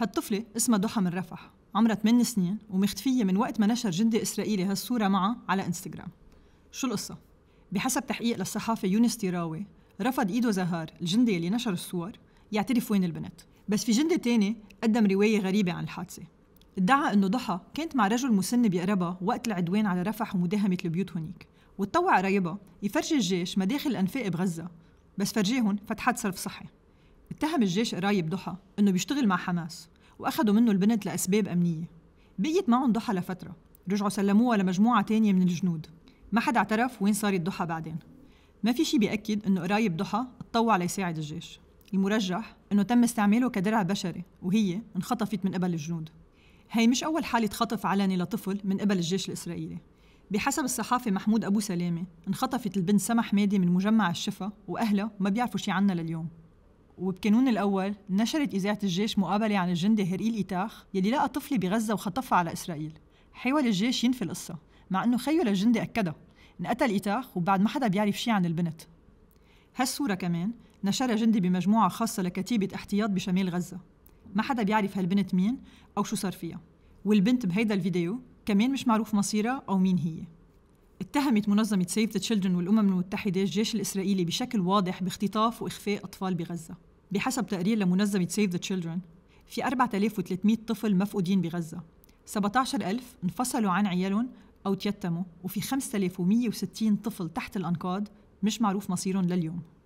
هالطفلة اسمها ضحى من رفح عمرها 8 سنين ومختفية من وقت ما نشر جندي إسرائيلي هالصورة معها على إنستغرام شو القصة؟ بحسب تحقيق للصحافة يونس تيراوي رفض إيدو زهار الجندي اللي نشر الصور يعترف وين البنت بس في جندي تاني قدم رواية غريبة عن الحادثة ادعى انه ضحى كانت مع رجل مسن بيقربها وقت العدوان على رفح ومداهمة البيوت هونيك وتطوع قرايبها يفرجي الجيش مداخل الأنفاق بغزة بس فرجيهن فتحات صرف صحي اتهم الجيش قرايب ضحى انه بيشتغل مع حماس وأخدوا منه البنت لأسباب أمنية بقيت معهم ضحى لفترة رجعوا سلموها لمجموعة تانية من الجنود ما حدا اعترف وين صارت ضحى بعدين ما في شي بيأكد إنه قرايب ضحى اتطوع ليساعد الجيش المرجح إنه تم استعماله كدرع بشري وهي انخطفت من قبل الجنود هي مش أول حالة خطف علني لطفل من قبل الجيش الإسرائيلي بحسب الصحافة محمود أبو سلامة انخطفت البنت سما مادي من مجمع الشفا وأهلها ما بيعرفوا شي عنها لليوم وبكانون الأول نشرت إذاعة الجيش مقابلة عن الجندي هرقيل إيتاخ يلي لقى طفلة بغزة وخطفها على إسرائيل حاول الجيش ينفي القصة مع إنه خيو للجندي أكدها انقتل إيتاخ وبعد ما حدا بيعرف شي عن البنت هالصورة كمان نشرها جندي بمجموعة خاصة لكتيبة احتياط بشمال غزة ما حدا بيعرف هالبنت مين أو شو صار فيها والبنت بهيدا الفيديو كمان مش معروف مصيرها أو مين هي اتهمت منظمة سيف ذا والأمم المتحدة الجيش الإسرائيلي بشكل واضح باختطاف وإخفاء أطفال بغزة بحسب تقرير لمنظمة Save the Children في 4300 طفل مفقودين بغزة 17000 انفصلوا عن عيالهم أو تيتموا وفي 5160 طفل تحت الأنقاض مش معروف مصيرهم لليوم